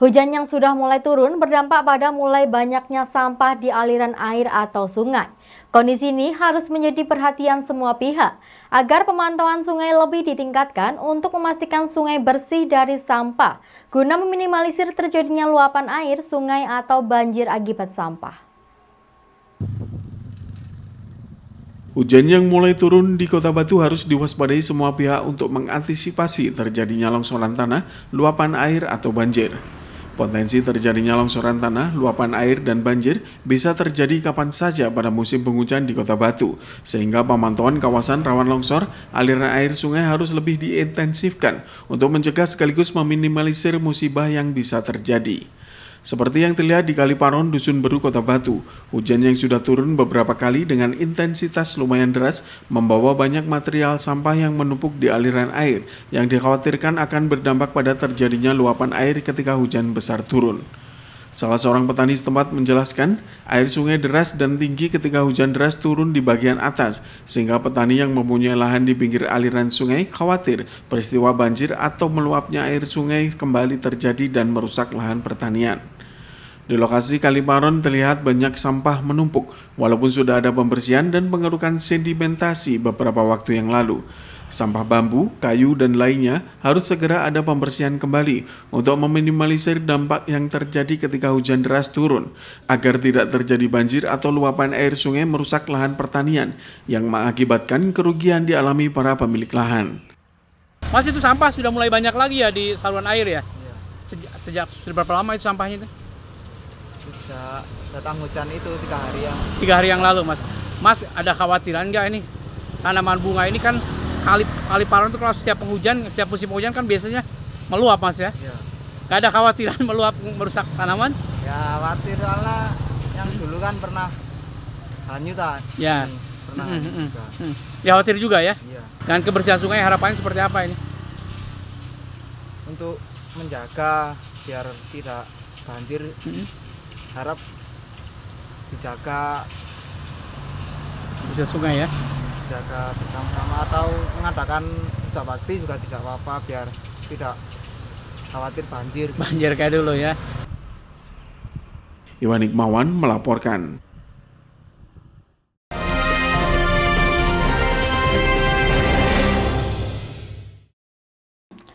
Hujan yang sudah mulai turun berdampak pada mulai banyaknya sampah di aliran air atau sungai. Kondisi ini harus menjadi perhatian semua pihak agar pemantauan sungai lebih ditingkatkan untuk memastikan sungai bersih dari sampah guna meminimalisir terjadinya luapan air sungai atau banjir akibat sampah. Hujan yang mulai turun di Kota Batu harus diwaspadai semua pihak untuk mengantisipasi terjadinya longsoran tanah, luapan air, atau banjir. Potensi terjadinya longsoran tanah, luapan air, dan banjir bisa terjadi kapan saja pada musim penghujan di Kota Batu, sehingga pemantauan kawasan rawan longsor, aliran air sungai harus lebih diintensifkan untuk mencegah sekaligus meminimalisir musibah yang bisa terjadi. Seperti yang terlihat di Kaliparon, Dusun Beru, Kota Batu, hujan yang sudah turun beberapa kali dengan intensitas lumayan deras membawa banyak material sampah yang menumpuk di aliran air yang dikhawatirkan akan berdampak pada terjadinya luapan air ketika hujan besar turun. Salah seorang petani setempat menjelaskan, air sungai deras dan tinggi ketika hujan deras turun di bagian atas, sehingga petani yang mempunyai lahan di pinggir aliran sungai khawatir peristiwa banjir atau meluapnya air sungai kembali terjadi dan merusak lahan pertanian. Di lokasi Kalimaron terlihat banyak sampah menumpuk, walaupun sudah ada pembersihan dan pengerukan sedimentasi beberapa waktu yang lalu. Sampah bambu, kayu, dan lainnya harus segera ada pembersihan kembali untuk meminimalisir dampak yang terjadi ketika hujan deras turun, agar tidak terjadi banjir atau luapan air sungai merusak lahan pertanian yang mengakibatkan kerugian dialami para pemilik lahan. Mas itu sampah sudah mulai banyak lagi ya di saluran air ya? Iya. Sejak, sejak sudah berapa lama itu sampahnya itu? Sejak datang hujan itu tiga hari yang. Tiga hari yang lalu mas. Mas ada khawatiran nggak ini tanaman bunga ini kan kali kali paron itu kalau setiap penghujan setiap musim hujan kan biasanya meluap mas ya iya. nggak ada khawatiran meluap merusak tanaman ya khawatir soalnya yang hmm. dulu kan pernah hanyut ya hmm, pernah -hmm. hmm juga. Hmm. hmm. ya khawatir juga ya iya. dan kebersihan sungai harapannya seperti apa ini untuk menjaga biar tidak banjir -hmm. harap dijaga bisa sungai ya dijaga bersama-sama atau mengadakan kerja bakti juga tidak apa-apa biar tidak khawatir banjir. Banjir kayak dulu ya. Iwan Ikmawan melaporkan.